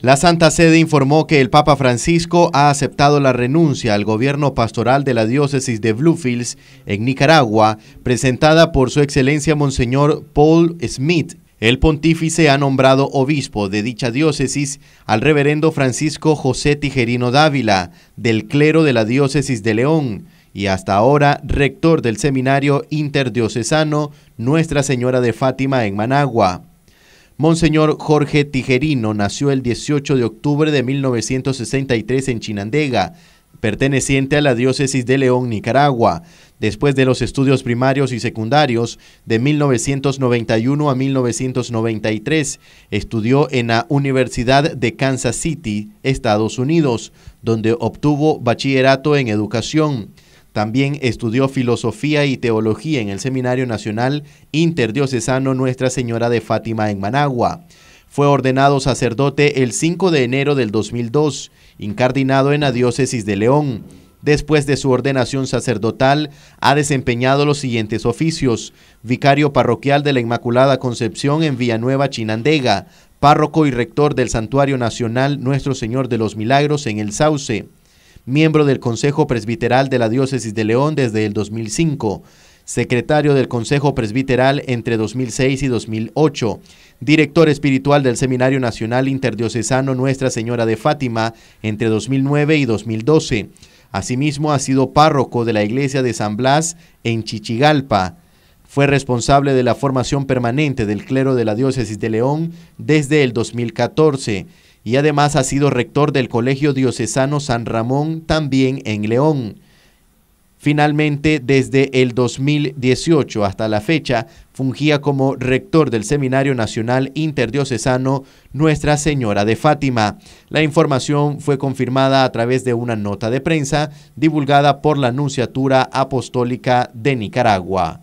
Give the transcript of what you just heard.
La Santa Sede informó que el Papa Francisco ha aceptado la renuncia al gobierno pastoral de la diócesis de Bluefields en Nicaragua, presentada por su excelencia Monseñor Paul Smith. El pontífice ha nombrado obispo de dicha diócesis al reverendo Francisco José Tijerino Dávila, del clero de la diócesis de León, y hasta ahora rector del seminario interdiocesano Nuestra Señora de Fátima en Managua. Monseñor Jorge Tijerino nació el 18 de octubre de 1963 en Chinandega, perteneciente a la diócesis de León, Nicaragua. Después de los estudios primarios y secundarios de 1991 a 1993, estudió en la Universidad de Kansas City, Estados Unidos, donde obtuvo bachillerato en educación. También estudió filosofía y teología en el Seminario Nacional Interdiocesano Nuestra Señora de Fátima en Managua. Fue ordenado sacerdote el 5 de enero del 2002, incardinado en la diócesis de León. Después de su ordenación sacerdotal, ha desempeñado los siguientes oficios. Vicario parroquial de la Inmaculada Concepción en Villanueva, Chinandega. Párroco y rector del Santuario Nacional Nuestro Señor de los Milagros en El Sauce miembro del Consejo Presbiteral de la Diócesis de León desde el 2005, secretario del Consejo Presbiteral entre 2006 y 2008, director espiritual del Seminario Nacional Interdiocesano Nuestra Señora de Fátima entre 2009 y 2012. Asimismo, ha sido párroco de la iglesia de San Blas en Chichigalpa. Fue responsable de la formación permanente del clero de la diócesis de León desde el 2014 y además ha sido rector del Colegio Diocesano San Ramón también en León. Finalmente, desde el 2018 hasta la fecha, fungía como rector del Seminario Nacional Interdiocesano Nuestra Señora de Fátima. La información fue confirmada a través de una nota de prensa divulgada por la Nunciatura Apostólica de Nicaragua.